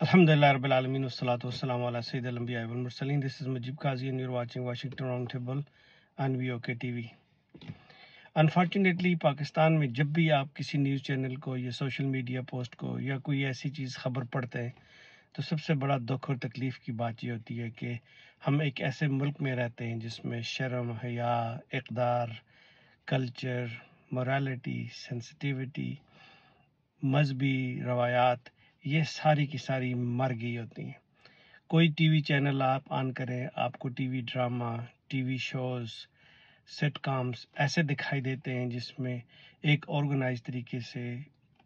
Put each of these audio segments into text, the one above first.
Alhamdulillah Rabbil Alameen Wassalatu Wassalamu Ala Sayyid Al-Anbiya Wal Mursaleen This is Majib Qazi and you're watching Washington Roundtable on VOK TV unfortunately Pakistan में जब भी आप किसी news channel को या social media post को या कोई ऐसी चीज़ खबर पढ़ते हैं तो सबसे बड़ा दुख और तकलीफ़ की बात ये होती है कि हम एक ऐसे मुल्क में रहते हैं जिसमें शर्म हया इकदार कल्चर मोरालिटी सेंसिटिविटी मजहबी रवायात ये सारी की सारी मर गई होती हैं कोई टीवी चैनल आप ऑन करें आपको TV drama TV shows sitcoms ऐसे दिखाई देते हैं जिसमें एक ऑर्गेनाइज तरीके से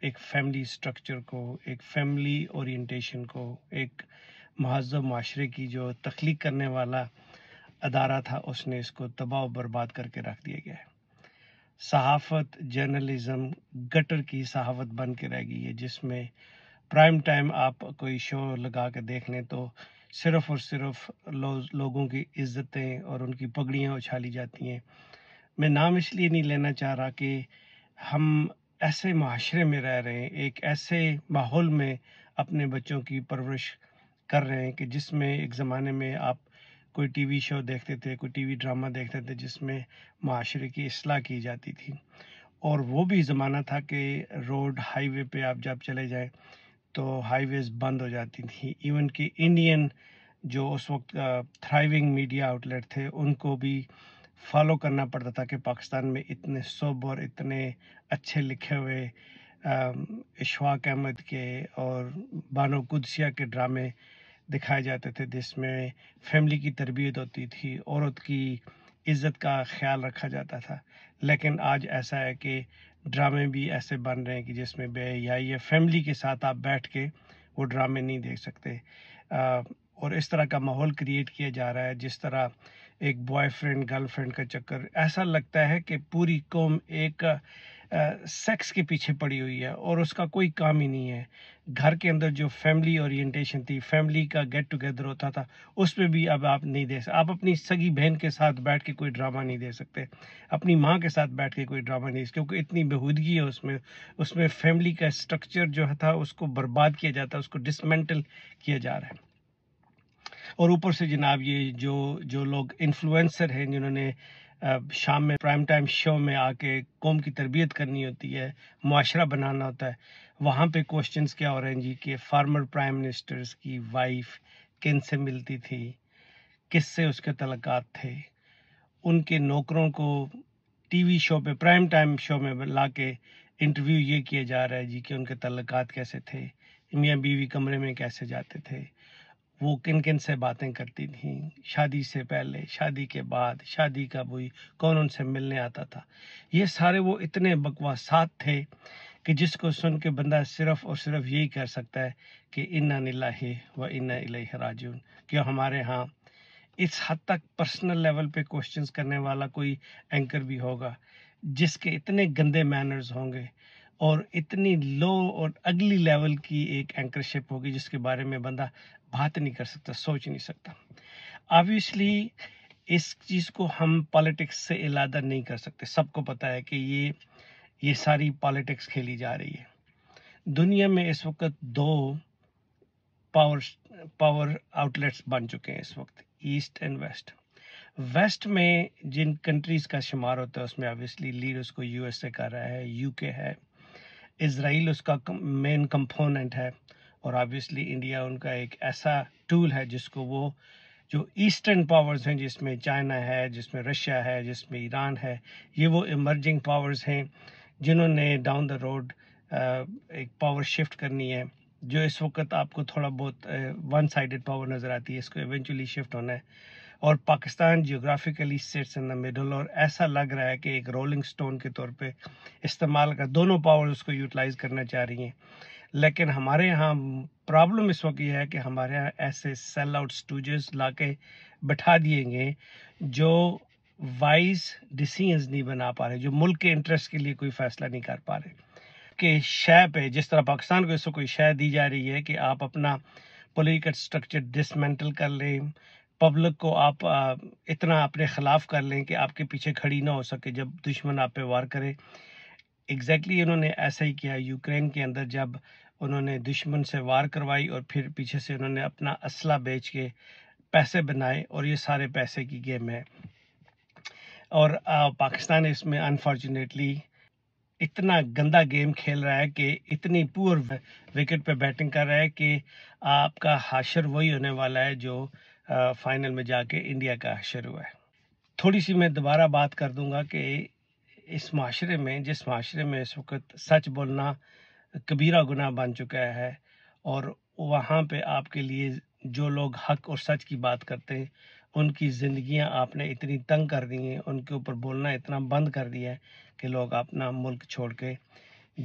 एक फैमिली स्ट्रक्चर को एक फैमिली ओरिएंटेशन को एक महजब माशरे की जो तख्लीक करने वाला अदारा था उसने इसको तबाह बर्बाद करके रख दिया गया है सहाफ़त जर्नलिज़म गटर की सहावत बन के रह गई है जिसमें प्राइम टाइम आप कोई शो लगा के देख लें तो सिर्फ और सिर्फ लो, लोगों की इज्जतें और उनकी पगड़ियाँ उछाली जाती हैं मैं नाम इसलिए नहीं लेना चाह रहा कि हम ऐसे माशरे में रह रहे हैं एक ऐसे माहौल में अपने बच्चों की परवरिश कर रहे हैं कि जिसमें एक ज़माने में आप कोई टीवी शो देखते थे कोई टीवी ड्रामा देखते थे जिसमें माशरे की असलाह की जाती थी और वो भी ज़माना था कि रोड हाईवे पे आप जब चले जाएं तो हाईवेज बंद हो जाती थी इवन कि इंडियन जो उस वक्त थ्राइविंग मीडिया आउटलेट थे उनको भी फॉलो करना पड़ता था कि पाकिस्तान में इतने शुभ और इतने अच्छे लिखे हुए इशवाक अहमद के और बानो कुदसिया के ड्रामे दिखाए जाते थे जिसमें फैमिली की तरबियत होती थी औरत की इज़्ज़त का ख्याल रखा जाता था लेकिन आज ऐसा है कि ड्रामे भी ऐसे बन रहे हैं कि जिसमें बे या फैमिली के साथ आप बैठ के वो ड्रामे नहीं देख सकते आ, और इस तरह का माहौल क्रिएट किया जा रहा है जिस तरह एक बॉयफ्रेंड गर्लफ्रेंड का चक्कर ऐसा लगता है कि पूरी कौम एक सेक्स के पीछे पड़ी हुई है और उसका कोई काम ही नहीं है घर के अंदर जो फैमिली ओरिएंटेशन थी फैमिली का गेट टुगेदर होता था उस पर भी अब आप नहीं दे सकते आप अपनी सगी बहन के साथ बैठ के कोई ड्रामा नहीं दे सकते अपनी माँ के साथ बैठ के कोई ड्रामा नहीं क्योंकि इतनी बेहूदगी है उसमें उसमें फैमिली का स्ट्रक्चर जो था उसको बर्बाद किया जाता है उसको डिसमेंटल किया जा रहा है और ऊपर से जनाब ये जो जो लोग इन्फ्लुएंसर हैं जिन्होंने शाम में प्राइम टाइम शो में आके कौम की तरबियत करनी होती है माशरा बनाना होता है वहाँ पे क्वेश्चंस क्या हो रहे हैं जी कि फार्मर प्राइम मिनिस्टर्स की वाइफ किन से मिलती थी किस से उसके तलक़ात थे उनके नौकरों को टीवी शो पे प्राइम टाइम शो में ला के इंटरव्यू ये किया जा रहा है जी कि उनके तलक़ात कैसे थे मियाँ बीवी कमरे में कैसे जाते थे वो किन किन से बातें करती थी शादी से पहले शादी के बाद शादी कब हुई कौन उनसे मिलने आता था ये सारे वो इतने बकवासात थे कि जिसको सुन के बंदा सिर्फ और सिर्फ यही कह सकता है कि इन्ना लाही व इन्ना इलाही राजून क्यों हमारे यहाँ इस हद तक पर्सनल लेवल पे क्वेश्चंस करने वाला कोई एंकर भी होगा जिसके इतने गंदे मैनर्स होंगे और इतनी लो और अगली लेवल की एक एंकरशिप होगी जिसके बारे में बंदा बात नहीं कर सकता सोच नहीं सकता ऑब्वियसली इस चीज़ को हम पॉलिटिक्स से इलादा नहीं कर सकते सबको पता है कि ये ये सारी पॉलिटिक्स खेली जा रही है दुनिया में इस वक्त दो पावर पावर आउटलेट्स बन चुके हैं इस वक्त ईस्ट एंड वेस्ट वेस्ट में जिन कंट्रीज़ का शुमार होता है उसमें ऑब्वियसली लीड उसको यूएसए कर रहा है यूके है इसराइल उसका मेन कंपोनेंट है और ऑब्वियसली इंडिया उनका एक ऐसा टूल है जिसको वो जो ईस्टर्न पावर्स हैं जिसमें चाइना है जिसमें रशिया है जिसमें ईरान है ये वो इमर्जिंग पावर्स हैं जिन्होंने डाउन द रोड एक पावर शिफ्ट करनी है जो इस वक्त आपको थोड़ा बहुत वन साइडेड पावर नज़र आती है इसको एवेंचुअली शिफ्ट होना है और Pakistan geographically sits in the middle और ऐसा लग रहा है कि एक रोलिंग स्टोन के तौर पे इस्तेमाल कर दोनों पावर उसको यूटिलाइज करना चाह रही हैं लेकिन हमारे यहाँ प्रॉब्लम इस वक्त यह है कि हमारे यहाँ ऐसे सेल आउट स्टूजेस ला के बैठा दिए गए जो वाइज डिसीजंस नहीं बना पा रहे जो मुल्क के इंटरेस्ट के लिए कोई फैसला नहीं कर पा रहे के शय पे जिस तरह पाकिस्तान को इसको कोई शय दी जा रही है कि आप अपना पोलिटिकल स्ट्रक्चर डिसमेंटल कर लें पब्लिक को आप इतना अपने खिलाफ कर लें कि आपके पीछे खड़ी ना हो सके जब दुश्मन आप पे वार करे एग्जैक्टली exactly उन्होंने ऐसा ही किया यूक्रेन के अंदर जब उन्होंने दुश्मन से वार करवाई और फिर पीछे से उन्होंने अपना असला बेच के पैसे बनाए और ये सारे पैसे की गेम है और पाकिस्तान इसमें अनफॉर्चुनेटली इतना गंदा गेम खेल रहा है कि इतनी पुअर विकेट पे बैटिंग कर रहा है कि आपका हाशर वही होने वाला है जो फाइनल में जाके इंडिया का हशर हुआ है थोड़ी सी मैं दोबारा बात कर दूंगा कि इस माशरे में जिस माशरे में इस वक्त सच बोलना कबीरा गुना बन चुका है और वहाँ पे आपके लिए जो लोग हक और सच की बात करते हैं उनकी ज़िंदियाँ आपने इतनी तंग कर दी हैं उनके ऊपर बोलना इतना बंद कर दिया है कि लोग अपना मुल्क छोड़ के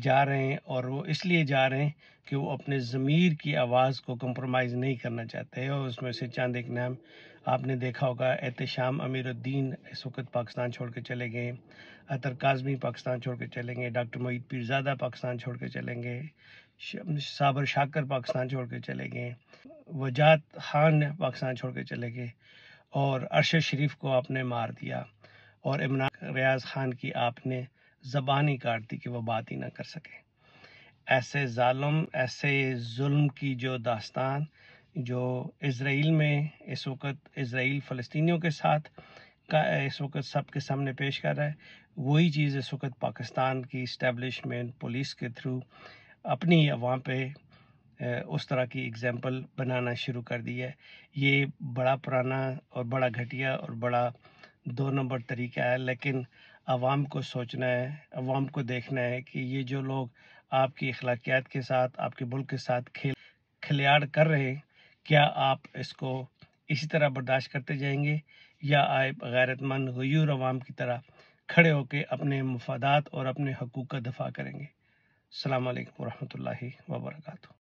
जा रहे हैं और वो इसलिए जा रहे हैं कि वो अपने ज़मीर की आवाज़ को कंप्रोमाइज़ नहीं करना चाहते हैं और उसमें से चंद एक नाम आपने देखा होगा एहतशाम अमीरुद्दीन इस वक्त पाकिस्तान छोड़ के चले गए अतर काजमी पाकिस्तान छोड़ के चलेंगे डॉक्टर मोहित पीरजादा पाकिस्तान छोड़ के चलेंगे साबर शाकर पाकिस्तान छोड़ के चले गए वजात खान पाकिस्तान छोड़ के चले गए और अरशद शरीफ को आपने मार दिया और इमरान रियाज खान की आपने ज़बान ही काट दी कि वह बात ही ना कर सके ऐसे ालम ऐसे जुल्म की जो दास्तान जो इसराइल में इस वक्त इसराइल फ़लस्तियों के साथ का इस वक्त सबके सामने पेश कर रहा है वही चीज़ इस वक्त पाकिस्तान की इस्टेबलिशमेंट पुलिस के थ्रू अपनी अवाम पे उस तरह की एग्ज़ाम्पल बनाना शुरू कर दी है ये बड़ा पुराना और बड़ा घटिया और बड़ा दो नंबर तरीका है लेकिन आवाम को सोचना है आवाम को देखना है कि ये जो लोग आपकी अखलाकियात के साथ आपके मुल्क के साथ खेल खिलाड़ कर रहे हैं क्या आप इसको इसी तरह बर्दाश्त करते जाएंगे या आए गैरतमंद गयूर आवाम की तरह खड़े होकर अपने मफादात और अपने हकूक़ का दफा करेंगे अल्लाम वरहमल वर्का